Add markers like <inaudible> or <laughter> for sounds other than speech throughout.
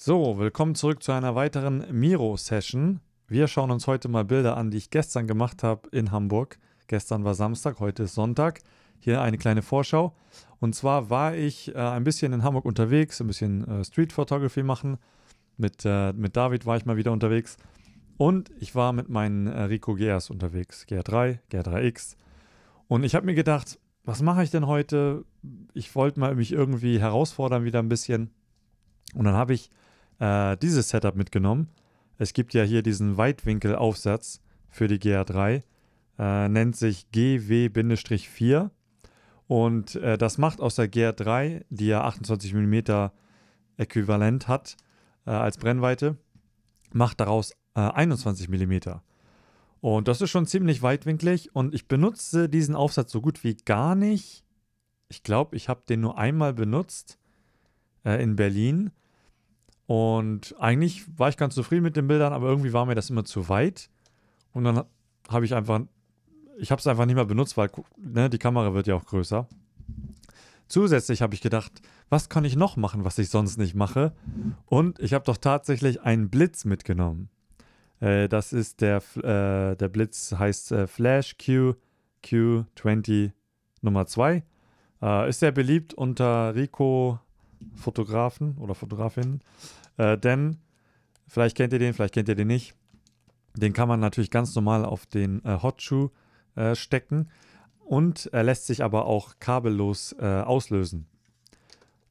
So, willkommen zurück zu einer weiteren Miro-Session. Wir schauen uns heute mal Bilder an, die ich gestern gemacht habe in Hamburg. Gestern war Samstag, heute ist Sonntag. Hier eine kleine Vorschau. Und zwar war ich äh, ein bisschen in Hamburg unterwegs, ein bisschen äh, Street Photography machen. Mit, äh, mit David war ich mal wieder unterwegs. Und ich war mit meinen äh, Rico GRs unterwegs. GR3, GR3X. Und ich habe mir gedacht, was mache ich denn heute? Ich wollte mal mich irgendwie herausfordern wieder ein bisschen. Und dann habe ich äh, dieses Setup mitgenommen. Es gibt ja hier diesen Weitwinkelaufsatz für die GA3, äh, nennt sich GW-4 und äh, das macht aus der GR3, die ja 28 mm äquivalent hat äh, als Brennweite, macht daraus äh, 21 mm. Und das ist schon ziemlich weitwinklig und ich benutze diesen Aufsatz so gut wie gar nicht. Ich glaube, ich habe den nur einmal benutzt äh, in Berlin und eigentlich war ich ganz zufrieden mit den Bildern, aber irgendwie war mir das immer zu weit. Und dann habe ich einfach, ich habe es einfach nicht mehr benutzt, weil ne, die Kamera wird ja auch größer. Zusätzlich habe ich gedacht, was kann ich noch machen, was ich sonst nicht mache? Und ich habe doch tatsächlich einen Blitz mitgenommen. Äh, das ist der, äh, der Blitz heißt äh, Flash Q Q20 Nummer 2. Äh, ist sehr beliebt unter Rico Fotografen oder Fotografinnen. Äh, denn, vielleicht kennt ihr den, vielleicht kennt ihr den nicht. Den kann man natürlich ganz normal auf den äh, Hot Shoe äh, stecken und er lässt sich aber auch kabellos äh, auslösen.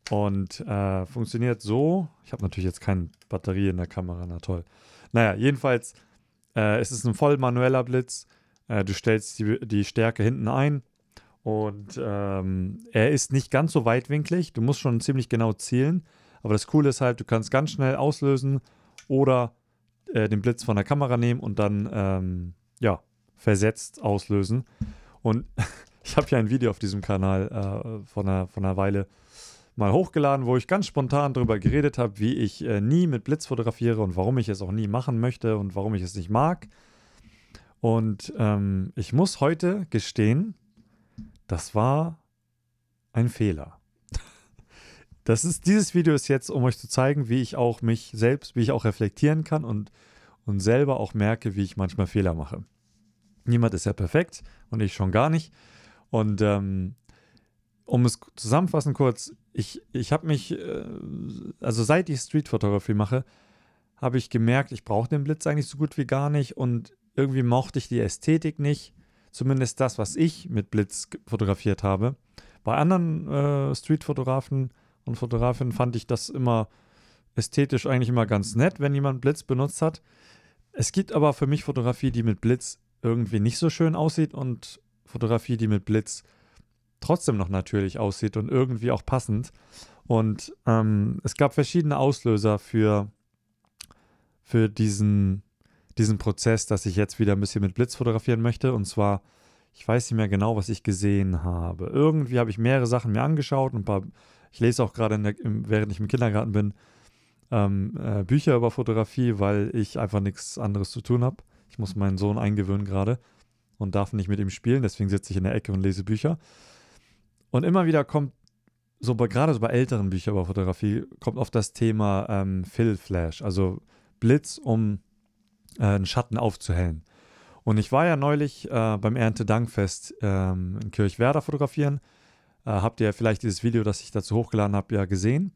Und äh, funktioniert so. Ich habe natürlich jetzt keine Batterie in der Kamera, na toll. Naja, jedenfalls, äh, es ist ein voll manueller Blitz. du stellst die, die Stärke hinten ein, und ähm, er ist nicht ganz so weitwinklig. Du musst schon ziemlich genau zielen. Aber das Coole ist halt, du kannst ganz schnell auslösen oder äh, den Blitz von der Kamera nehmen und dann ähm, ja, versetzt auslösen. Und <laughs> ich habe ja ein Video auf diesem Kanal äh, von, einer, von einer Weile mal hochgeladen, wo ich ganz spontan darüber geredet habe, wie ich äh, nie mit Blitz fotografiere und warum ich es auch nie machen möchte und warum ich es nicht mag. Und ähm, ich muss heute gestehen, das war ein Fehler. Das ist, dieses Video ist jetzt, um euch zu zeigen, wie ich auch mich selbst, wie ich auch reflektieren kann und, und selber auch merke, wie ich manchmal Fehler mache. Niemand ist ja perfekt und ich schon gar nicht. Und ähm, um es zusammenfassen kurz, ich, ich habe mich, äh, also seit ich Street Photography mache, habe ich gemerkt, ich brauche den Blitz eigentlich so gut wie gar nicht und irgendwie mochte ich die Ästhetik nicht Zumindest das, was ich mit Blitz fotografiert habe. Bei anderen äh, Street-Fotografen und Fotografinnen fand ich das immer ästhetisch eigentlich immer ganz nett, wenn jemand Blitz benutzt hat. Es gibt aber für mich Fotografie, die mit Blitz irgendwie nicht so schön aussieht und Fotografie, die mit Blitz trotzdem noch natürlich aussieht und irgendwie auch passend. Und ähm, es gab verschiedene Auslöser für, für diesen diesen Prozess, dass ich jetzt wieder ein bisschen mit Blitz fotografieren möchte. Und zwar, ich weiß nicht mehr genau, was ich gesehen habe. Irgendwie habe ich mehrere Sachen mir angeschaut und ein paar, ich lese auch gerade, der, während ich im Kindergarten bin, ähm, äh, Bücher über Fotografie, weil ich einfach nichts anderes zu tun habe. Ich muss meinen Sohn eingewöhnen gerade und darf nicht mit ihm spielen, deswegen sitze ich in der Ecke und lese Bücher. Und immer wieder kommt, so bei, gerade so bei älteren Büchern über Fotografie, kommt oft das Thema ähm, Fill Flash, also Blitz, um äh, einen Schatten aufzuhellen. Und ich war ja neulich äh, beim Erntedankfest ähm, in Kirchwerder fotografieren. Äh, habt ihr vielleicht dieses Video, das ich dazu hochgeladen habe, ja gesehen.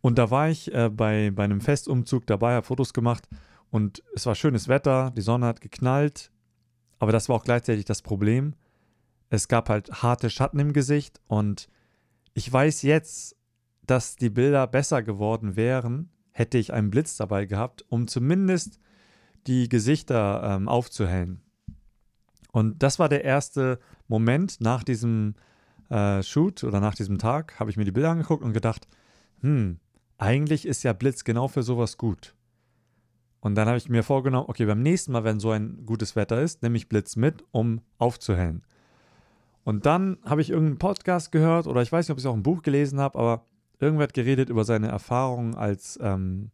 Und da war ich äh, bei, bei einem Festumzug dabei, habe Fotos gemacht und es war schönes Wetter, die Sonne hat geknallt, aber das war auch gleichzeitig das Problem. Es gab halt harte Schatten im Gesicht und ich weiß jetzt, dass die Bilder besser geworden wären, hätte ich einen Blitz dabei gehabt, um zumindest die Gesichter ähm, aufzuhellen. Und das war der erste Moment nach diesem äh, Shoot oder nach diesem Tag, habe ich mir die Bilder angeguckt und gedacht, hm, eigentlich ist ja Blitz genau für sowas gut. Und dann habe ich mir vorgenommen, okay, beim nächsten Mal, wenn so ein gutes Wetter ist, nehme ich Blitz mit, um aufzuhellen. Und dann habe ich irgendeinen Podcast gehört oder ich weiß nicht, ob ich auch ein Buch gelesen habe, aber irgendwer hat geredet über seine Erfahrungen als ähm,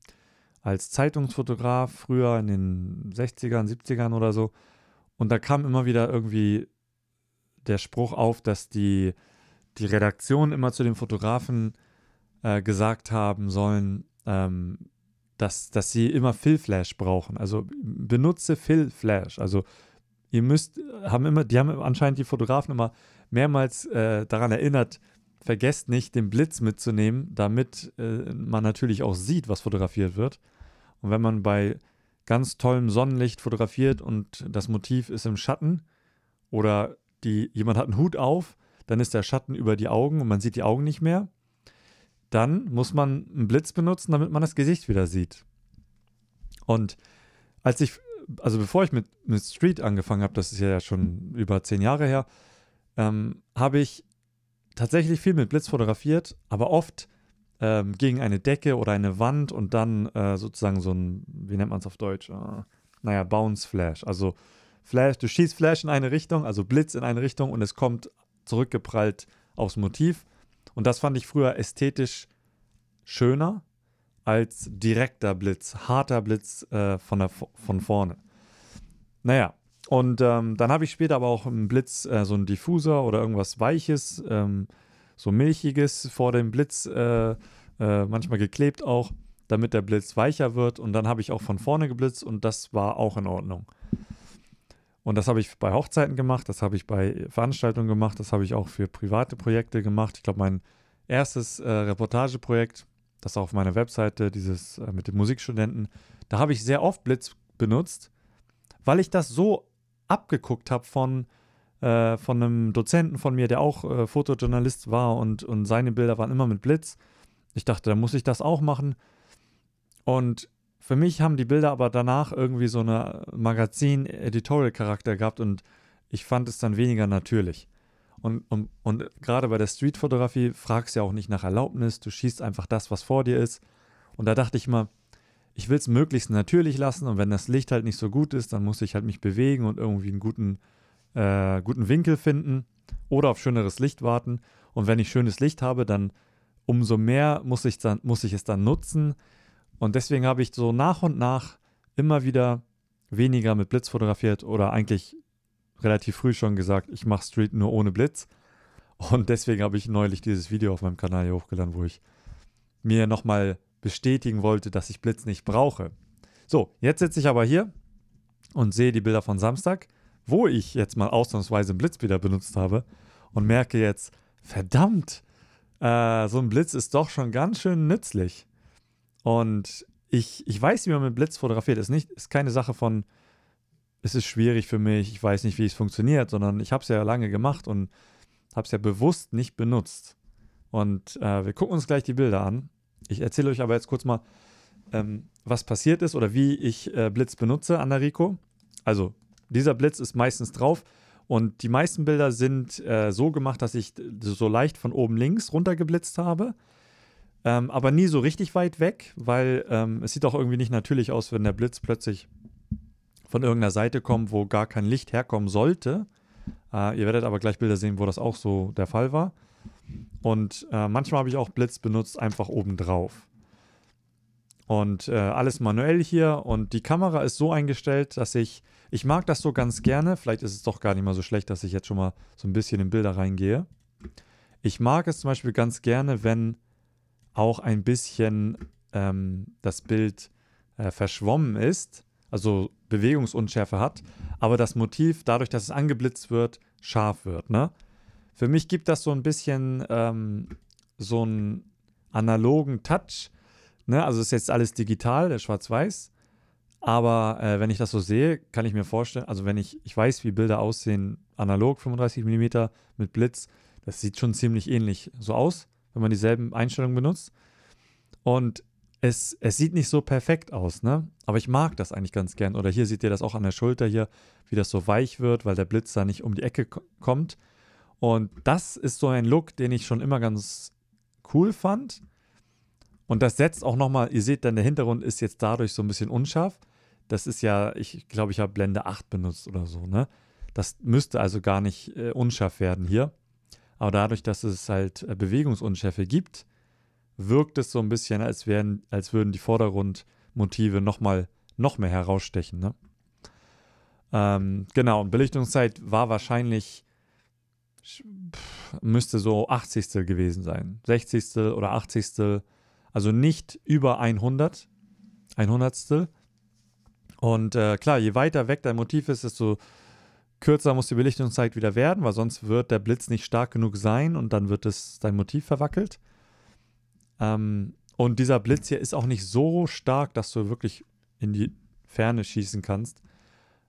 als Zeitungsfotograf früher in den 60ern, 70ern oder so. Und da kam immer wieder irgendwie der Spruch auf, dass die, die Redaktion immer zu den Fotografen äh, gesagt haben sollen, ähm, dass, dass sie immer Fill-Flash brauchen. Also benutze Fill-Flash. Also ihr müsst, haben immer, die haben anscheinend die Fotografen immer mehrmals äh, daran erinnert, vergesst nicht, den Blitz mitzunehmen, damit äh, man natürlich auch sieht, was fotografiert wird. Und wenn man bei ganz tollem Sonnenlicht fotografiert und das Motiv ist im Schatten oder die, jemand hat einen Hut auf, dann ist der Schatten über die Augen und man sieht die Augen nicht mehr. Dann muss man einen Blitz benutzen, damit man das Gesicht wieder sieht. Und als ich, also bevor ich mit, mit Street angefangen habe, das ist ja schon über zehn Jahre her, ähm, habe ich tatsächlich viel mit Blitz fotografiert, aber oft ähm, gegen eine Decke oder eine Wand und dann äh, sozusagen so ein, wie nennt man es auf Deutsch? Äh, naja, Bounce Flash. Also Flash, du schießt Flash in eine Richtung, also Blitz in eine Richtung und es kommt zurückgeprallt aufs Motiv. Und das fand ich früher ästhetisch schöner als direkter Blitz, harter Blitz äh, von, der, von vorne. Naja, und ähm, dann habe ich später aber auch einen Blitz äh, so einen Diffuser oder irgendwas Weiches, ähm, so Milchiges vor dem Blitz äh, äh, manchmal geklebt auch, damit der Blitz weicher wird. Und dann habe ich auch von mhm. vorne geblitzt und das war auch in Ordnung. Und das habe ich bei Hochzeiten gemacht, das habe ich bei Veranstaltungen gemacht, das habe ich auch für private Projekte gemacht. Ich glaube, mein erstes äh, Reportageprojekt, das auf meiner Webseite, dieses äh, mit den Musikstudenten, da habe ich sehr oft Blitz benutzt, weil ich das so abgeguckt habe von, äh, von einem Dozenten von mir, der auch äh, Fotojournalist war und, und seine Bilder waren immer mit Blitz. Ich dachte, da muss ich das auch machen. Und für mich haben die Bilder aber danach irgendwie so einen äh, Magazin-Editorial-Charakter gehabt und ich fand es dann weniger natürlich. Und, und, und gerade bei der Street-Fotografie fragst du ja auch nicht nach Erlaubnis, du schießt einfach das, was vor dir ist. Und da dachte ich mal, ich will es möglichst natürlich lassen und wenn das Licht halt nicht so gut ist, dann muss ich halt mich bewegen und irgendwie einen guten, äh, guten Winkel finden oder auf schöneres Licht warten. Und wenn ich schönes Licht habe, dann umso mehr muss ich, dann, muss ich es dann nutzen. Und deswegen habe ich so nach und nach immer wieder weniger mit Blitz fotografiert oder eigentlich relativ früh schon gesagt, ich mache Street nur ohne Blitz. Und deswegen habe ich neulich dieses Video auf meinem Kanal hier hochgeladen, wo ich mir nochmal bestätigen wollte, dass ich Blitz nicht brauche. So, jetzt sitze ich aber hier und sehe die Bilder von Samstag, wo ich jetzt mal ausnahmsweise einen Blitz wieder benutzt habe und merke jetzt, verdammt, äh, so ein Blitz ist doch schon ganz schön nützlich. Und ich, ich weiß, wie man mit Blitz fotografiert. Ist ist keine Sache von, es ist schwierig für mich, ich weiß nicht, wie es funktioniert, sondern ich habe es ja lange gemacht und habe es ja bewusst nicht benutzt. Und äh, wir gucken uns gleich die Bilder an. Ich erzähle euch aber jetzt kurz mal, ähm, was passiert ist oder wie ich äh, Blitz benutze an der Rico. Also dieser Blitz ist meistens drauf und die meisten Bilder sind äh, so gemacht, dass ich so leicht von oben links runtergeblitzt habe. Ähm, aber nie so richtig weit weg, weil ähm, es sieht auch irgendwie nicht natürlich aus, wenn der Blitz plötzlich von irgendeiner Seite kommt, wo gar kein Licht herkommen sollte. Äh, ihr werdet aber gleich Bilder sehen, wo das auch so der Fall war. Und äh, manchmal habe ich auch Blitz benutzt, einfach obendrauf. Und äh, alles manuell hier. Und die Kamera ist so eingestellt, dass ich, ich mag das so ganz gerne. Vielleicht ist es doch gar nicht mal so schlecht, dass ich jetzt schon mal so ein bisschen in Bilder reingehe. Ich mag es zum Beispiel ganz gerne, wenn auch ein bisschen ähm, das Bild äh, verschwommen ist, also Bewegungsunschärfe hat, aber das Motiv, dadurch, dass es angeblitzt wird, scharf wird. Ne? Für mich gibt das so ein bisschen ähm, so einen analogen Touch. Ne? Also ist jetzt alles digital, der Schwarz-Weiß. Aber äh, wenn ich das so sehe, kann ich mir vorstellen, also wenn ich, ich weiß, wie Bilder aussehen, analog 35 mm mit Blitz, das sieht schon ziemlich ähnlich so aus, wenn man dieselben Einstellungen benutzt. Und es, es sieht nicht so perfekt aus, ne? Aber ich mag das eigentlich ganz gern. Oder hier seht ihr das auch an der Schulter hier, wie das so weich wird, weil der Blitz da nicht um die Ecke kommt. Und das ist so ein Look, den ich schon immer ganz cool fand. Und das setzt auch nochmal, ihr seht dann, der Hintergrund ist jetzt dadurch so ein bisschen unscharf. Das ist ja, ich glaube, ich habe Blende 8 benutzt oder so, ne? Das müsste also gar nicht äh, unscharf werden hier. Aber dadurch, dass es halt äh, Bewegungsunschärfe gibt, wirkt es so ein bisschen, als, wären, als würden die Vordergrundmotive nochmal noch mehr herausstechen, ne? Ähm, genau, und Belichtungszeit war wahrscheinlich müsste so 80. gewesen sein. 60. oder 80. Also nicht über 100. 100. Und äh, klar, je weiter weg dein Motiv ist, desto kürzer muss die Belichtungszeit wieder werden, weil sonst wird der Blitz nicht stark genug sein und dann wird es dein Motiv verwackelt. Ähm, und dieser Blitz hier ist auch nicht so stark, dass du wirklich in die Ferne schießen kannst.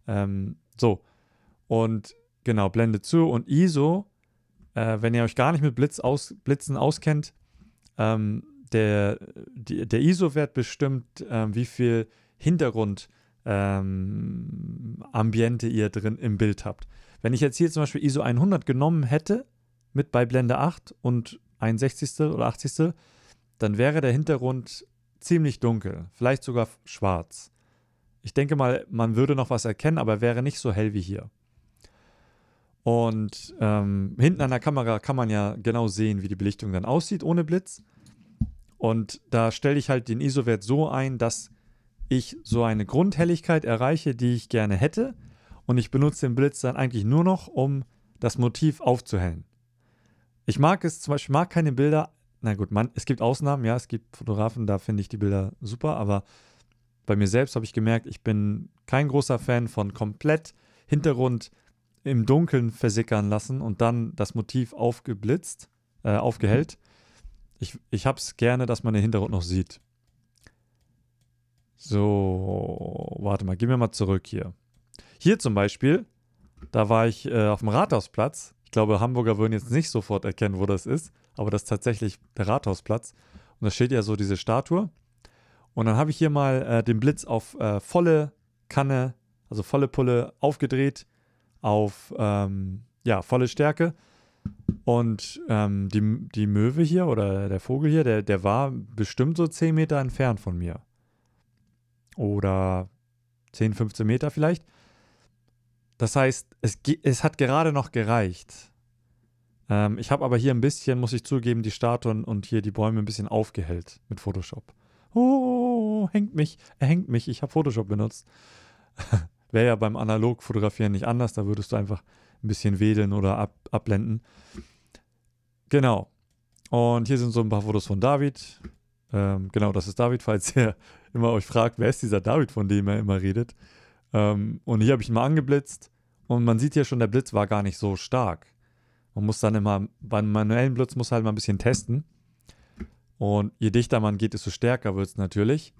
Ähm, so. Und genau, Blende zu und ISO äh, wenn ihr euch gar nicht mit Blitz aus, Blitzen auskennt, ähm, der, der ISO-Wert bestimmt, ähm, wie viel Hintergrund ähm, Ambiente ihr drin im Bild habt. Wenn ich jetzt hier zum Beispiel ISO 100 genommen hätte, mit bei Blende 8 und 61. oder 80. dann wäre der Hintergrund ziemlich dunkel, vielleicht sogar schwarz. Ich denke mal, man würde noch was erkennen, aber wäre nicht so hell wie hier. Und ähm, hinten an der Kamera kann man ja genau sehen, wie die Belichtung dann aussieht ohne Blitz. Und da stelle ich halt den ISO-Wert so ein, dass ich so eine Grundhelligkeit erreiche, die ich gerne hätte. Und ich benutze den Blitz dann eigentlich nur noch, um das Motiv aufzuhellen. Ich mag es zum Beispiel, mag keine Bilder. Na gut, man, es gibt Ausnahmen, ja, es gibt Fotografen, da finde ich die Bilder super, aber bei mir selbst habe ich gemerkt, ich bin kein großer Fan von komplett Hintergrund im Dunkeln versickern lassen und dann das Motiv aufgeblitzt, äh, aufgehellt. Mhm. Ich, ich habe es gerne, dass man den Hintergrund noch sieht. So, warte mal, gehen wir mal zurück hier. Hier zum Beispiel, da war ich äh, auf dem Rathausplatz. Ich glaube, Hamburger würden jetzt nicht sofort erkennen, wo das ist, aber das ist tatsächlich der Rathausplatz. Und da steht ja so diese Statue. Und dann habe ich hier mal äh, den Blitz auf äh, volle Kanne, also volle Pulle aufgedreht auf ähm, ja, volle Stärke. Und ähm, die, die Möwe hier oder der Vogel hier, der, der war bestimmt so 10 Meter entfernt von mir. Oder 10, 15 Meter vielleicht. Das heißt, es, es hat gerade noch gereicht. Ähm, ich habe aber hier ein bisschen, muss ich zugeben, die Statuen und hier die Bäume ein bisschen aufgehellt mit Photoshop. Oh, hängt mich, er hängt mich, ich habe Photoshop benutzt. Wäre ja beim Analogfotografieren nicht anders, da würdest du einfach ein bisschen wedeln oder ab, abblenden. Genau. Und hier sind so ein paar Fotos von David. Ähm, genau, das ist David, falls <laughs> ihr immer euch fragt, wer ist dieser David, von dem er immer redet. Ähm, und hier habe ich ihn mal angeblitzt und man sieht hier schon, der Blitz war gar nicht so stark. Man muss dann immer, beim manuellen Blitz muss halt mal ein bisschen testen. Und je dichter man geht, desto stärker wird es natürlich.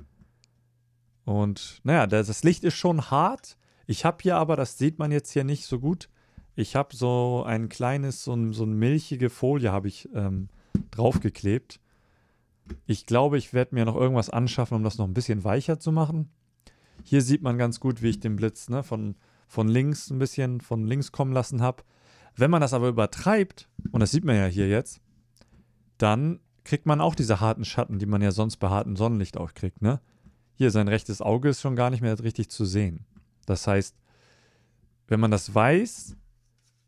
Und naja, das Licht ist schon hart. Ich habe hier aber, das sieht man jetzt hier nicht so gut, ich habe so ein kleines, so, so eine milchige Folie habe ich ähm, draufgeklebt. Ich glaube, ich werde mir noch irgendwas anschaffen, um das noch ein bisschen weicher zu machen. Hier sieht man ganz gut, wie ich den Blitz ne, von, von links ein bisschen von links kommen lassen habe. Wenn man das aber übertreibt, und das sieht man ja hier jetzt, dann kriegt man auch diese harten Schatten, die man ja sonst bei hartem Sonnenlicht auch kriegt. Ne? hier sein rechtes Auge ist schon gar nicht mehr richtig zu sehen. Das heißt, wenn man das weiß,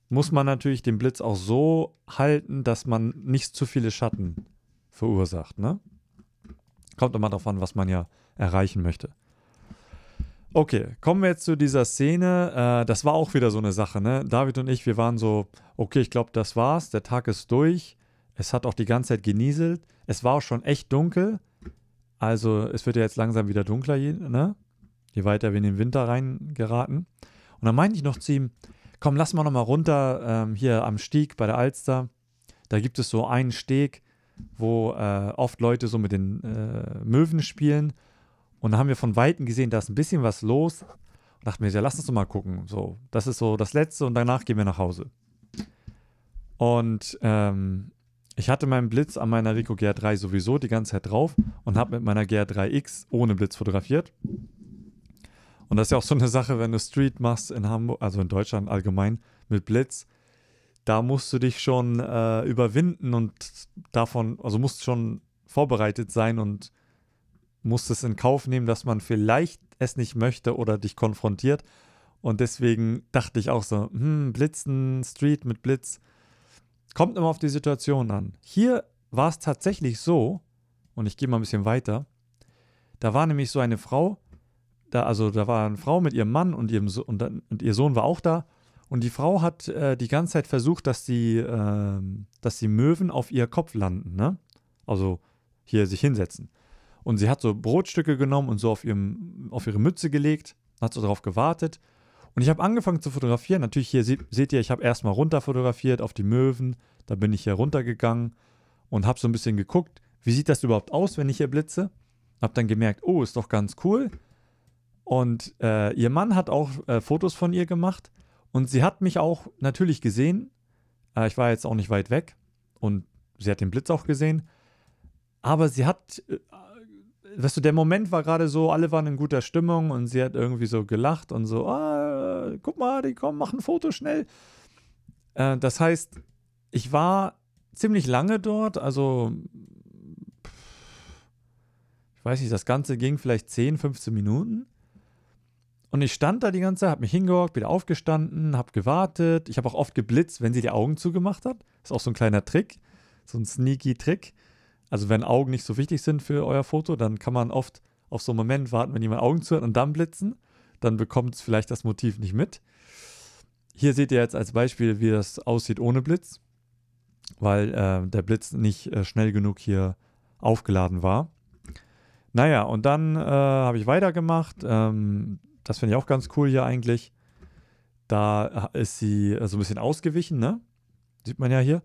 muss man natürlich den Blitz auch so halten, dass man nicht zu viele Schatten verursacht. Ne? Kommt immer darauf an, was man ja erreichen möchte. Okay, kommen wir jetzt zu dieser Szene. Äh, das war auch wieder so eine Sache. Ne? David und ich, wir waren so, okay, ich glaube, das war's. Der Tag ist durch. Es hat auch die ganze Zeit genieselt. Es war auch schon echt dunkel. Also es wird ja jetzt langsam wieder dunkler, je, ne? je weiter wir in den Winter reingeraten. Und dann meinte ich noch zu ihm, komm, lass mal nochmal runter, ähm, hier am Stieg bei der Alster. Da gibt es so einen Steg, wo äh, oft Leute so mit den äh, Möwen spielen. Und da haben wir von Weitem gesehen, da ist ein bisschen was los. Und dachten wir, ja, lass uns doch mal gucken. So, das ist so das Letzte und danach gehen wir nach Hause. Und ähm, ich hatte meinen Blitz an meiner Rico GR3 sowieso die ganze Zeit drauf und habe mit meiner GR3X ohne Blitz fotografiert. Und das ist ja auch so eine Sache, wenn du Street machst in Hamburg, also in Deutschland allgemein, mit Blitz, da musst du dich schon äh, überwinden und davon, also musst schon vorbereitet sein und musst es in Kauf nehmen, dass man vielleicht es nicht möchte oder dich konfrontiert. Und deswegen dachte ich auch so, hm, Blitzen, Street mit Blitz, Kommt immer auf die Situation an. Hier war es tatsächlich so, und ich gehe mal ein bisschen weiter, da war nämlich so eine Frau, da, also da war eine Frau mit ihrem Mann und, ihrem so und, und ihr Sohn war auch da. Und die Frau hat äh, die ganze Zeit versucht, dass die, äh, dass die Möwen auf ihr Kopf landen, ne? Also hier sich hinsetzen. Und sie hat so Brotstücke genommen und so auf, ihrem, auf ihre Mütze gelegt, hat so darauf gewartet und ich habe angefangen zu fotografieren. Natürlich, hier seht, ihr, ich habe erstmal runter fotografiert auf die Möwen. Da bin ich hier runtergegangen und habe so ein bisschen geguckt, wie sieht das überhaupt aus, wenn ich hier blitze. Habe dann gemerkt, oh, ist doch ganz cool. Und äh, ihr Mann hat auch äh, Fotos von ihr gemacht. Und sie hat mich auch natürlich gesehen. Äh, ich war jetzt auch nicht weit weg. Und sie hat den Blitz auch gesehen. Aber sie hat, äh, weißt du, der Moment war gerade so, alle waren in guter Stimmung und sie hat irgendwie so gelacht und so, ah, äh, guck mal, die kommen, mach ein Foto schnell. Äh, das heißt, ich war ziemlich lange dort, also ich weiß nicht, das Ganze ging vielleicht 10, 15 Minuten. Und ich stand da die ganze Zeit, habe mich hingehockt, wieder aufgestanden, habe gewartet. Ich habe auch oft geblitzt, wenn sie die Augen zugemacht hat. Ist auch so ein kleiner Trick, so ein sneaky Trick. Also wenn Augen nicht so wichtig sind für euer Foto, dann kann man oft auf so einen Moment warten, wenn jemand Augen zuhört und dann blitzen dann bekommt es vielleicht das Motiv nicht mit. Hier seht ihr jetzt als Beispiel, wie das aussieht ohne Blitz, weil äh, der Blitz nicht äh, schnell genug hier aufgeladen war. Naja, und dann äh, habe ich weitergemacht. Ähm, das finde ich auch ganz cool hier eigentlich. Da äh, ist sie äh, so ein bisschen ausgewichen, ne? Sieht man ja hier.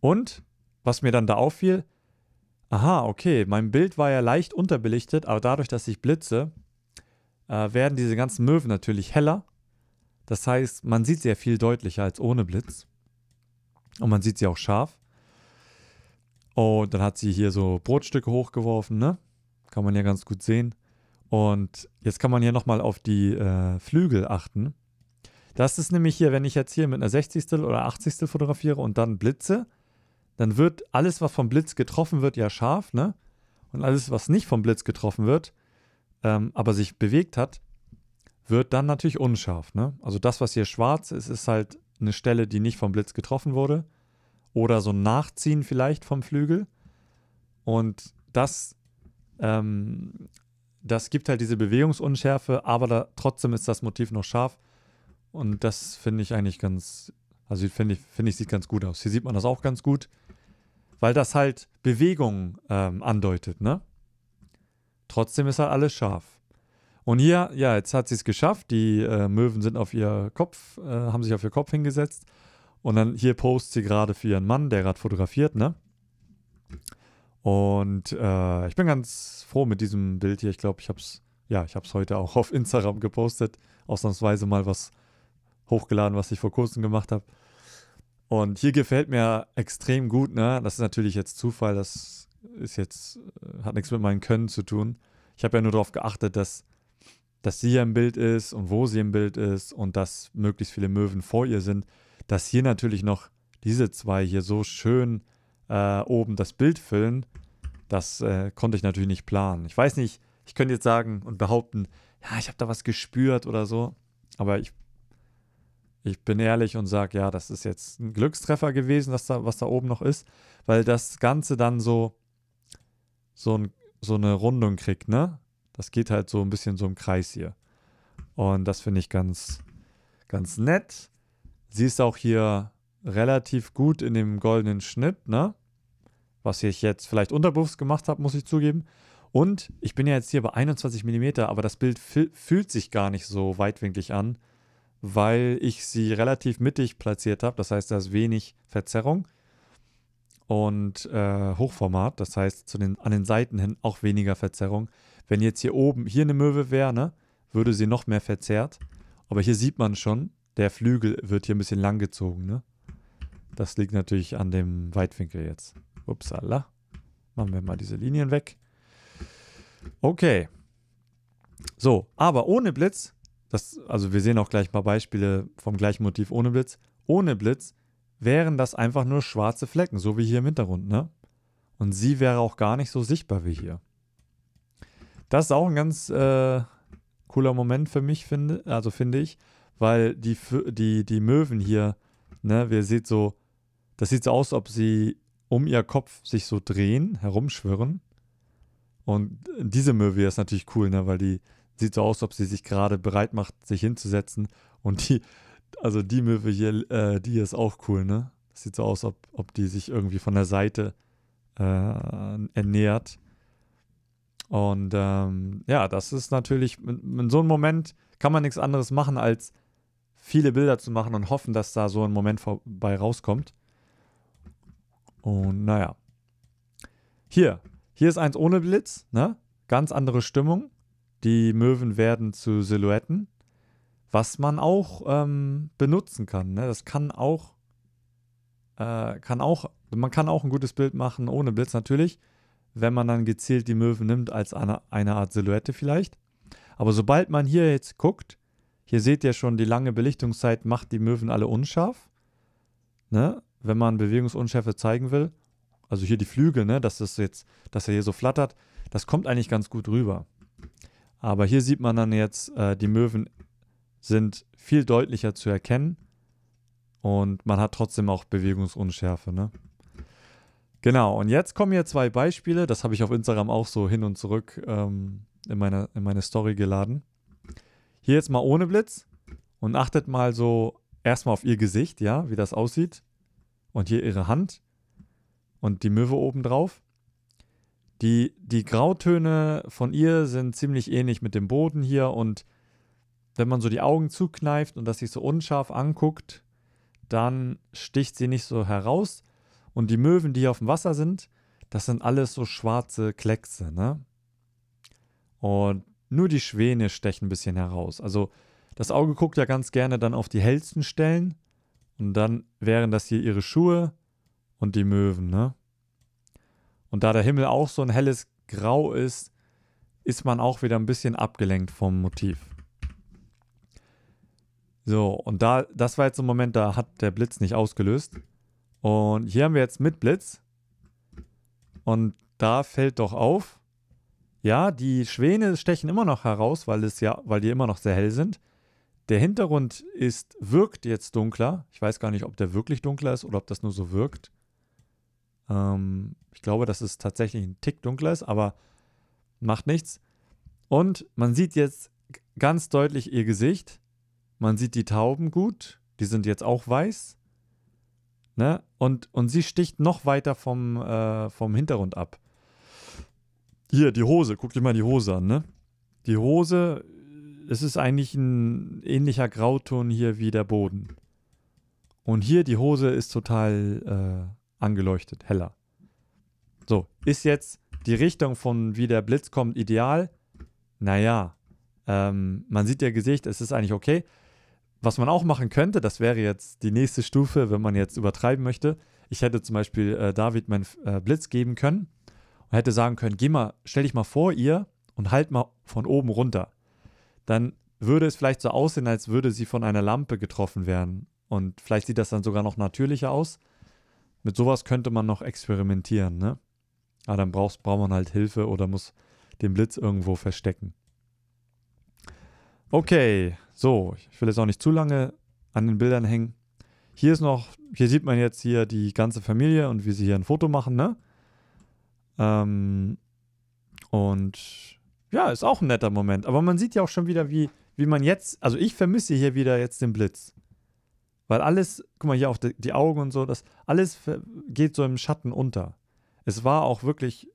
Und was mir dann da auffiel, aha, okay, mein Bild war ja leicht unterbelichtet, aber dadurch, dass ich blitze, äh, werden diese ganzen Möwen natürlich heller. Das heißt, man sieht sie ja viel deutlicher als ohne Blitz. Und man sieht sie auch scharf. Und dann hat sie hier so Brotstücke hochgeworfen, ne? Kann man ja ganz gut sehen. Und jetzt kann man hier nochmal auf die äh, Flügel achten. Das ist nämlich hier, wenn ich jetzt hier mit einer 60. oder 80. fotografiere und dann blitze, dann wird alles, was vom Blitz getroffen wird, ja scharf, ne? Und alles, was nicht vom Blitz getroffen wird, ähm, aber sich bewegt hat, wird dann natürlich unscharf. Ne? Also das, was hier schwarz ist, ist halt eine Stelle, die nicht vom Blitz getroffen wurde. Oder so ein Nachziehen vielleicht vom Flügel. Und das, ähm, das gibt halt diese Bewegungsunschärfe, aber da, trotzdem ist das Motiv noch scharf. Und das finde ich eigentlich ganz, also finde ich, find ich, sieht ganz gut aus. Hier sieht man das auch ganz gut, weil das halt Bewegung ähm, andeutet, ne? Trotzdem ist halt alles scharf. Und hier, ja, jetzt hat sie es geschafft. Die äh, Möwen sind auf ihr Kopf, äh, haben sich auf ihr Kopf hingesetzt. Und dann hier postet sie gerade für ihren Mann, der gerade fotografiert, ne? Und äh, ich bin ganz froh mit diesem Bild hier. Ich glaube, ich habe es ja, ich habe es heute auch auf Instagram gepostet. Ausnahmsweise mal was hochgeladen, was ich vor kurzem gemacht habe. Und hier gefällt mir extrem gut, ne? Das ist natürlich jetzt Zufall, das ist jetzt, äh, hat nichts mit meinem Können zu tun. Ich habe ja nur darauf geachtet, dass, dass sie ja im Bild ist und wo sie im Bild ist und dass möglichst viele Möwen vor ihr sind. Dass hier natürlich noch diese zwei hier so schön äh, oben das Bild füllen, das äh, konnte ich natürlich nicht planen. Ich weiß nicht, ich könnte jetzt sagen und behaupten, ja, ich habe da was gespürt oder so, aber ich, ich bin ehrlich und sage, ja, das ist jetzt ein Glückstreffer gewesen, dass da, was da oben noch ist, weil das Ganze dann so so, ein, so eine Rundung kriegt, ne? Das geht halt so ein bisschen so im Kreis hier. Und das finde ich ganz, ganz nett. Sie ist auch hier relativ gut in dem goldenen Schnitt, ne? Was ich jetzt vielleicht unterbewusst gemacht habe, muss ich zugeben. Und ich bin ja jetzt hier bei 21 mm, aber das Bild fühlt sich gar nicht so weitwinklig an, weil ich sie relativ mittig platziert habe. Das heißt, da ist wenig Verzerrung und äh, Hochformat, das heißt zu den, an den Seiten hin auch weniger Verzerrung. Wenn jetzt hier oben hier eine Möwe wäre, ne, würde sie noch mehr verzerrt. Aber hier sieht man schon, der Flügel wird hier ein bisschen lang gezogen. Ne? Das liegt natürlich an dem Weitwinkel jetzt. Upsala. Machen wir mal diese Linien weg. Okay. So, aber ohne Blitz, das, also wir sehen auch gleich mal Beispiele vom gleichen Motiv ohne Blitz. Ohne Blitz wären das einfach nur schwarze Flecken, so wie hier im Hintergrund, ne? Und sie wäre auch gar nicht so sichtbar wie hier. Das ist auch ein ganz äh, cooler Moment für mich, finde, also finde ich, weil die, die, die Möwen hier, ne, wir seht so, das sieht so aus, ob sie um ihr Kopf sich so drehen, herumschwirren. Und diese Möwe ist natürlich cool, ne, weil die sieht so aus, ob sie sich gerade bereit macht, sich hinzusetzen und die also die Möwe hier, äh, die ist auch cool, ne? Das sieht so aus, ob, ob die sich irgendwie von der Seite äh, ernährt. Und ähm, ja, das ist natürlich, in, so einem Moment kann man nichts anderes machen, als viele Bilder zu machen und hoffen, dass da so ein Moment vorbei rauskommt. Und naja. Hier, hier ist eins ohne Blitz, ne? Ganz andere Stimmung. Die Möwen werden zu Silhouetten was man auch ähm, benutzen kann. Ne? Das kann auch, äh, kann auch, man kann auch ein gutes Bild machen ohne Blitz natürlich, wenn man dann gezielt die Möwen nimmt als eine, eine Art Silhouette vielleicht. Aber sobald man hier jetzt guckt, hier seht ihr schon, die lange Belichtungszeit macht die Möwen alle unscharf. Ne? Wenn man Bewegungsunschärfe zeigen will, also hier die Flügel, ne? dass das jetzt, dass er hier so flattert, das kommt eigentlich ganz gut rüber. Aber hier sieht man dann jetzt äh, die Möwen sind viel deutlicher zu erkennen und man hat trotzdem auch Bewegungsunschärfe. Ne? Genau, und jetzt kommen hier zwei Beispiele, das habe ich auf Instagram auch so hin und zurück ähm, in, meine, in meine Story geladen. Hier jetzt mal ohne Blitz und achtet mal so erstmal auf ihr Gesicht, ja, wie das aussieht. Und hier ihre Hand und die Möwe obendrauf. Die, die Grautöne von ihr sind ziemlich ähnlich mit dem Boden hier und wenn man so die Augen zukneift und das sich so unscharf anguckt, dann sticht sie nicht so heraus. Und die Möwen, die hier auf dem Wasser sind, das sind alles so schwarze Kleckse, ne? Und nur die Schwäne stechen ein bisschen heraus. Also das Auge guckt ja ganz gerne dann auf die hellsten Stellen. Und dann wären das hier ihre Schuhe und die Möwen, ne? Und da der Himmel auch so ein helles Grau ist, ist man auch wieder ein bisschen abgelenkt vom Motiv. So, und da, das war jetzt so ein Moment, da hat der Blitz nicht ausgelöst. Und hier haben wir jetzt mit Blitz. Und da fällt doch auf, ja, die Schwäne stechen immer noch heraus, weil, es ja, weil die immer noch sehr hell sind. Der Hintergrund ist, wirkt jetzt dunkler. Ich weiß gar nicht, ob der wirklich dunkler ist oder ob das nur so wirkt. Ähm, ich glaube, dass es tatsächlich ein Tick dunkler ist, aber macht nichts. Und man sieht jetzt ganz deutlich ihr Gesicht. Man sieht die Tauben gut, die sind jetzt auch weiß. Ne? Und, und sie sticht noch weiter vom, äh, vom Hintergrund ab. Hier, die Hose, guck dir mal die Hose an, ne? Die Hose, es ist eigentlich ein ähnlicher Grauton hier wie der Boden. Und hier die Hose ist total äh, angeleuchtet, heller. So, ist jetzt die Richtung von wie der Blitz kommt ideal? Naja, ähm, man sieht ihr Gesicht, es ist eigentlich okay. Was man auch machen könnte, das wäre jetzt die nächste Stufe, wenn man jetzt übertreiben möchte. Ich hätte zum Beispiel äh, David meinen äh, Blitz geben können und hätte sagen können: Geh mal, stell dich mal vor ihr und halt mal von oben runter. Dann würde es vielleicht so aussehen, als würde sie von einer Lampe getroffen werden. Und vielleicht sieht das dann sogar noch natürlicher aus. Mit sowas könnte man noch experimentieren, ne? Aber dann brauchst, braucht man halt Hilfe oder muss den Blitz irgendwo verstecken. Okay, so, ich will jetzt auch nicht zu lange an den Bildern hängen. Hier ist noch, hier sieht man jetzt hier die ganze Familie und wie sie hier ein Foto machen, ne? Ähm, und ja, ist auch ein netter Moment. Aber man sieht ja auch schon wieder, wie, wie man jetzt, also ich vermisse hier wieder jetzt den Blitz. Weil alles, guck mal hier auch die, die Augen und so, das alles geht so im Schatten unter. Es war auch wirklich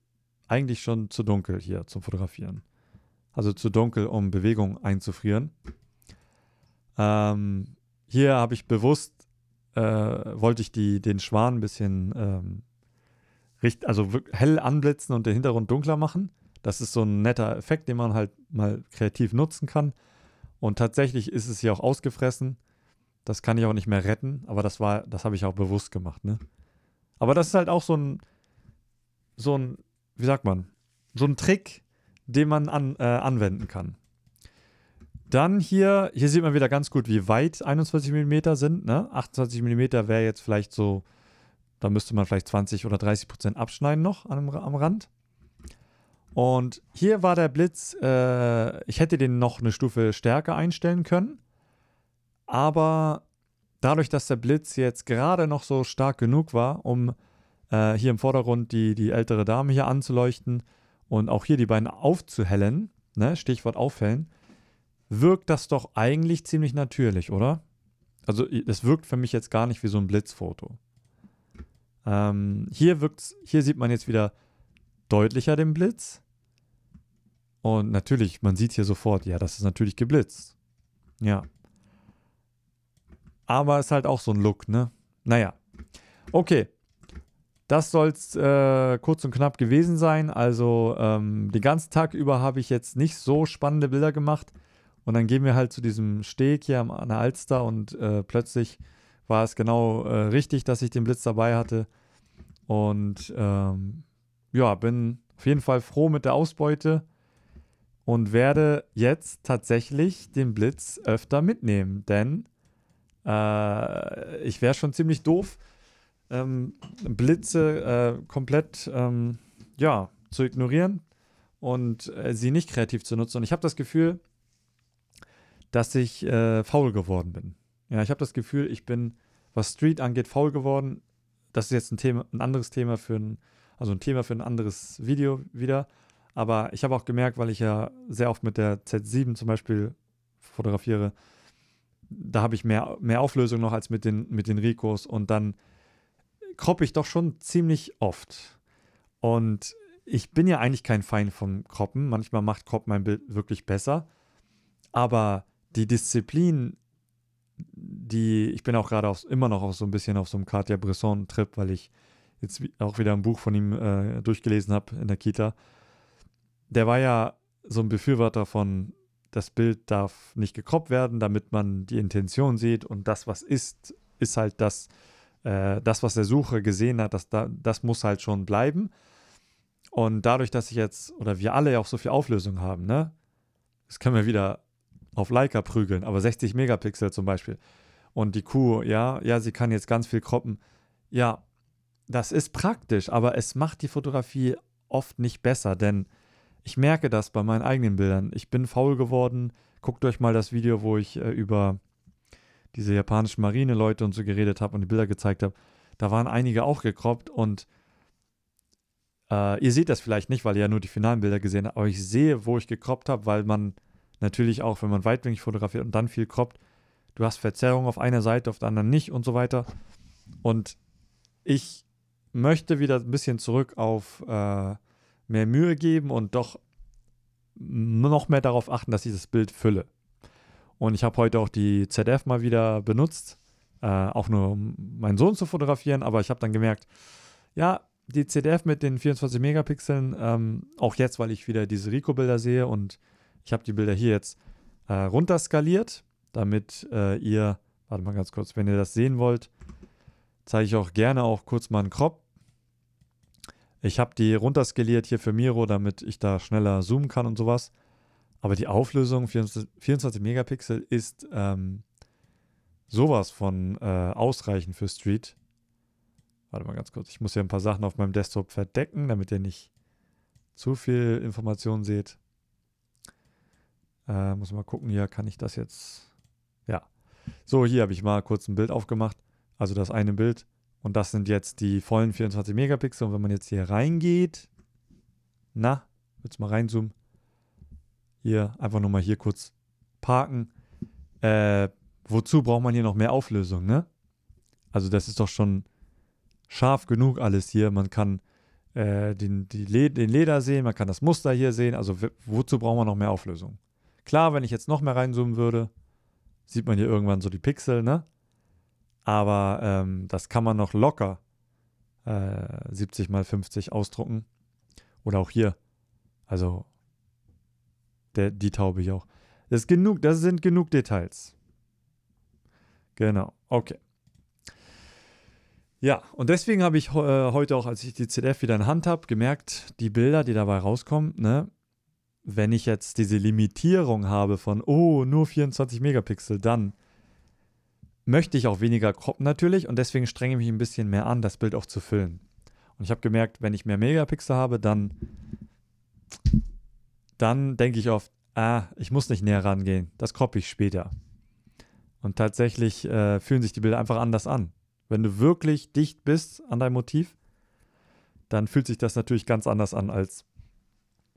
eigentlich schon zu dunkel hier zum Fotografieren also zu dunkel, um Bewegung einzufrieren. Ähm, hier habe ich bewusst, äh, wollte ich die, den Schwan ein bisschen ähm, richt, also hell anblitzen und den Hintergrund dunkler machen. Das ist so ein netter Effekt, den man halt mal kreativ nutzen kann. Und tatsächlich ist es hier auch ausgefressen. Das kann ich auch nicht mehr retten, aber das war, das habe ich auch bewusst gemacht, ne? Aber das ist halt auch so ein, so ein, wie sagt man, so ein Trick, den man an, äh, anwenden kann. Dann hier, hier sieht man wieder ganz gut, wie weit 21 mm sind. Ne? 28 mm wäre jetzt vielleicht so, da müsste man vielleicht 20 oder 30 Prozent abschneiden noch am, am Rand. Und hier war der Blitz, äh, ich hätte den noch eine Stufe stärker einstellen können. Aber dadurch, dass der Blitz jetzt gerade noch so stark genug war, um äh, hier im Vordergrund die, die ältere Dame hier anzuleuchten, und auch hier die beiden aufzuhellen, ne, Stichwort aufhellen, wirkt das doch eigentlich ziemlich natürlich, oder? Also es wirkt für mich jetzt gar nicht wie so ein Blitzfoto. Ähm, hier, wirkt's, hier sieht man jetzt wieder deutlicher den Blitz. Und natürlich, man sieht hier sofort, ja, das ist natürlich geblitzt. Ja. Aber es ist halt auch so ein Look, ne? Naja. Okay, das soll es äh, kurz und knapp gewesen sein. Also ähm, den ganzen Tag über habe ich jetzt nicht so spannende Bilder gemacht. Und dann gehen wir halt zu diesem Steg hier an der Alster und äh, plötzlich war es genau äh, richtig, dass ich den Blitz dabei hatte. Und ähm, ja, bin auf jeden Fall froh mit der Ausbeute und werde jetzt tatsächlich den Blitz öfter mitnehmen, denn äh, ich wäre schon ziemlich doof, ähm, Blitze äh, komplett ähm, ja, zu ignorieren und äh, sie nicht kreativ zu nutzen. Und ich habe das Gefühl, dass ich äh, faul geworden bin. Ja, ich habe das Gefühl, ich bin, was Street angeht, faul geworden. Das ist jetzt ein Thema, ein anderes Thema für ein, also ein Thema für ein anderes Video wieder. Aber ich habe auch gemerkt, weil ich ja sehr oft mit der Z7 zum Beispiel fotografiere, da habe ich mehr, mehr Auflösung noch als mit den, mit den Ricos und dann kroppe ich doch schon ziemlich oft. Und ich bin ja eigentlich kein Feind von Kroppen. Manchmal macht Kropp mein Bild wirklich besser. Aber die Disziplin, die ich bin auch gerade immer noch auf so ein bisschen auf so einem Katja Bresson-Trip, weil ich jetzt auch wieder ein Buch von ihm äh, durchgelesen habe in der Kita. Der war ja so ein Befürworter von, das Bild darf nicht gekroppt werden, damit man die Intention sieht und das, was ist, ist halt das, äh, das, was der Sucher gesehen hat, das, das muss halt schon bleiben. Und dadurch, dass ich jetzt, oder wir alle ja auch so viel Auflösung haben, ne? Das können wir wieder auf Leica prügeln, aber 60 Megapixel zum Beispiel. Und die Kuh, ja, ja, sie kann jetzt ganz viel kroppen. Ja, das ist praktisch, aber es macht die Fotografie oft nicht besser, denn ich merke das bei meinen eigenen Bildern. Ich bin faul geworden. Guckt euch mal das Video, wo ich äh, über diese japanischen Marineleute und so geredet habe und die Bilder gezeigt habe, da waren einige auch gekroppt und äh, ihr seht das vielleicht nicht, weil ihr ja nur die finalen Bilder gesehen habt, aber ich sehe, wo ich gekroppt habe, weil man natürlich auch, wenn man weitwinklig fotografiert und dann viel kroppt, du hast Verzerrung auf einer Seite, auf der anderen nicht und so weiter. Und ich möchte wieder ein bisschen zurück auf äh, mehr Mühe geben und doch noch mehr darauf achten, dass ich das Bild fülle. Und ich habe heute auch die ZF mal wieder benutzt, äh, auch nur um meinen Sohn zu fotografieren, aber ich habe dann gemerkt, ja, die ZF mit den 24 Megapixeln, ähm, auch jetzt, weil ich wieder diese Rico-Bilder sehe und ich habe die Bilder hier jetzt äh, runterskaliert, damit äh, ihr, warte mal ganz kurz, wenn ihr das sehen wollt, zeige ich auch gerne auch kurz mal einen Crop. Ich habe die runterskaliert hier für Miro, damit ich da schneller zoomen kann und sowas. Aber die Auflösung 24, Megapixel ist ähm, sowas von äh, ausreichend für Street. Warte mal ganz kurz. Ich muss hier ein paar Sachen auf meinem Desktop verdecken, damit ihr nicht zu viel Informationen seht. Äh, muss mal gucken, hier kann ich das jetzt. Ja. So, hier habe ich mal kurz ein Bild aufgemacht. Also das eine Bild. Und das sind jetzt die vollen 24 Megapixel. Und wenn man jetzt hier reingeht, na, willst du mal reinzoomen, hier einfach nochmal hier kurz parken. Äh, wozu braucht man hier noch mehr Auflösung, ne? Also das ist doch schon scharf genug alles hier. Man kann äh, den, Le den Leder sehen, man kann das Muster hier sehen. Also wozu braucht man noch mehr Auflösung? Klar, wenn ich jetzt noch mehr reinzoomen würde, sieht man hier irgendwann so die Pixel, ne? Aber ähm, das kann man noch locker äh, 70 mal 50 ausdrucken. Oder auch hier. Also der, die Taube ich auch. Das, genug, das sind genug Details. Genau, okay. Ja, und deswegen habe ich äh, heute auch, als ich die ZF wieder in Hand habe, gemerkt, die Bilder, die dabei rauskommen, ne, wenn ich jetzt diese Limitierung habe von, oh, nur 24 Megapixel, dann möchte ich auch weniger Crop natürlich und deswegen strenge ich mich ein bisschen mehr an, das Bild auch zu füllen. Und ich habe gemerkt, wenn ich mehr Megapixel habe, dann dann denke ich oft, ah, ich muss nicht näher rangehen, das kroppe ich später. Und tatsächlich äh, fühlen sich die Bilder einfach anders an. Wenn du wirklich dicht bist an deinem Motiv, dann fühlt sich das natürlich ganz anders an, als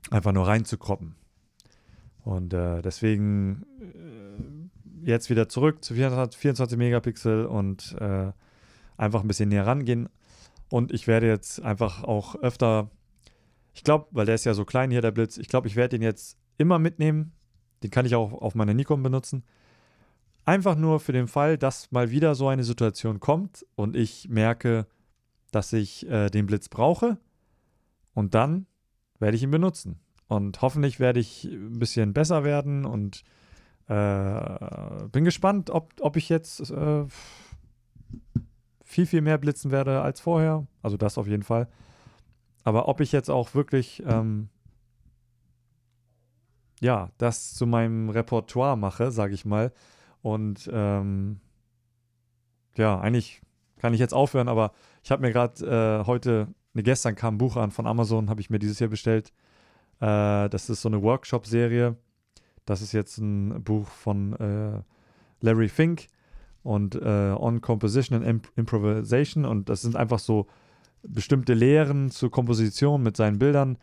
einfach nur reinzukroppen. Und äh, deswegen äh, jetzt wieder zurück zu 24, 24 Megapixel und äh, einfach ein bisschen näher rangehen. Und ich werde jetzt einfach auch öfter ich glaube, weil der ist ja so klein hier, der Blitz. Ich glaube, ich werde den jetzt immer mitnehmen. Den kann ich auch auf meiner Nikon benutzen. Einfach nur für den Fall, dass mal wieder so eine Situation kommt und ich merke, dass ich äh, den Blitz brauche. Und dann werde ich ihn benutzen. Und hoffentlich werde ich ein bisschen besser werden und äh, bin gespannt, ob, ob ich jetzt äh, viel, viel mehr blitzen werde als vorher. Also das auf jeden Fall. Aber ob ich jetzt auch wirklich ähm, ja, das zu meinem Repertoire mache, sage ich mal. Und ähm, ja, eigentlich kann ich jetzt aufhören, aber ich habe mir gerade äh, heute, ne, gestern kam ein Buch an von Amazon, habe ich mir dieses Jahr bestellt. Äh, das ist so eine Workshop-Serie. Das ist jetzt ein Buch von äh, Larry Fink und äh, On Composition and Imp Improvisation. Und das sind einfach so bestimmte Lehren zur Komposition mit seinen Bildern.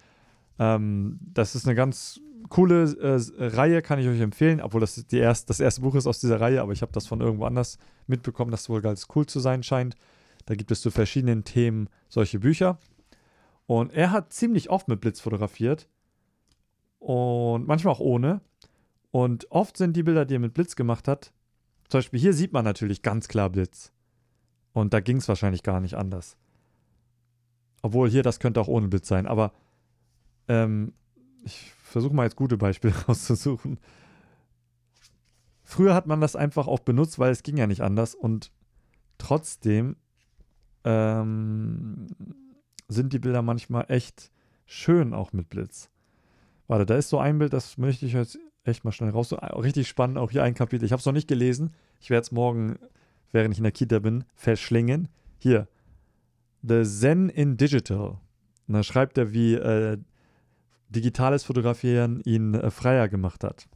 Ähm, das ist eine ganz coole äh, Reihe, kann ich euch empfehlen, obwohl das die erst, das erste Buch ist aus dieser Reihe, aber ich habe das von irgendwo anders mitbekommen, dass es wohl ganz cool zu sein scheint. Da gibt es zu verschiedenen Themen solche Bücher. Und er hat ziemlich oft mit Blitz fotografiert und manchmal auch ohne. Und oft sind die Bilder, die er mit Blitz gemacht hat, zum Beispiel hier sieht man natürlich ganz klar Blitz. Und da ging es wahrscheinlich gar nicht anders. Obwohl hier, das könnte auch ohne Blitz sein, aber ähm, ich versuche mal jetzt gute Beispiele <laughs> rauszusuchen. Früher hat man das einfach auch benutzt, weil es ging ja nicht anders und trotzdem ähm, sind die Bilder manchmal echt schön auch mit Blitz. Warte, da ist so ein Bild, das möchte ich jetzt echt mal schnell raus. So, ah, richtig spannend, auch hier ein Kapitel. Ich habe es noch nicht gelesen. Ich werde es morgen, während ich in der Kita bin, verschlingen. Hier, The Zen in Digital. Und da schreibt er, wie äh, digitales Fotografieren ihn äh, freier gemacht hat.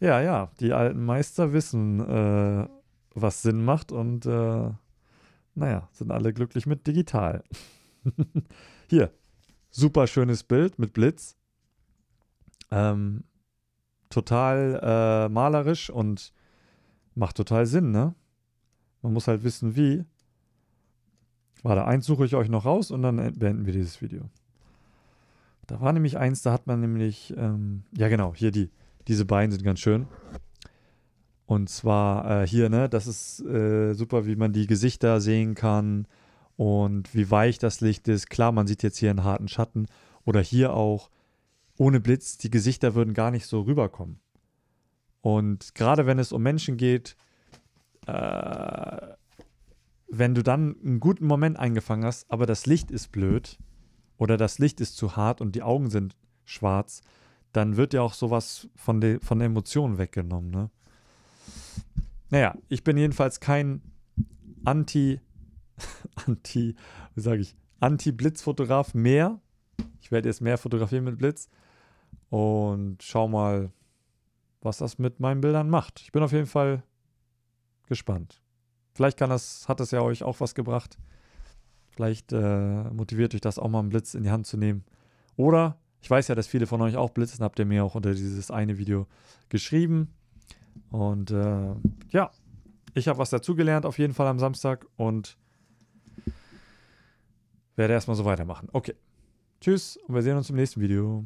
Ja, ja, die alten Meister wissen, äh, was Sinn macht und äh, naja, sind alle glücklich mit digital. <laughs> Hier, super schönes Bild mit Blitz. Ähm, total äh, malerisch und macht total Sinn, ne? Man muss halt wissen, wie. Warte, eins suche ich euch noch raus und dann beenden wir dieses Video. Da war nämlich eins, da hat man nämlich, ähm, ja genau, hier die, diese beiden sind ganz schön. Und zwar äh, hier, ne, das ist äh, super, wie man die Gesichter sehen kann und wie weich das Licht ist. Klar, man sieht jetzt hier einen harten Schatten oder hier auch ohne Blitz, die Gesichter würden gar nicht so rüberkommen. Und gerade wenn es um Menschen geht, äh, wenn du dann einen guten Moment eingefangen hast, aber das Licht ist blöd oder das Licht ist zu hart und die Augen sind schwarz, dann wird dir auch sowas von, de, von der Emotion weggenommen. Ne? Naja, ich bin jedenfalls kein Anti, <laughs> Anti, wie sage ich, Anti-Blitz-Fotograf mehr. Ich werde jetzt mehr fotografieren mit Blitz und schau mal, was das mit meinen Bildern macht. Ich bin auf jeden Fall gespannt vielleicht kann das, hat es ja euch auch was gebracht. Vielleicht äh, motiviert euch das auch mal einen Blitz in die Hand zu nehmen. Oder ich weiß ja, dass viele von euch auch blitzen, habt ihr mir auch unter dieses eine Video geschrieben. Und äh, ja, ich habe was dazugelernt auf jeden Fall am Samstag und werde erstmal so weitermachen. Okay. Tschüss und wir sehen uns im nächsten Video.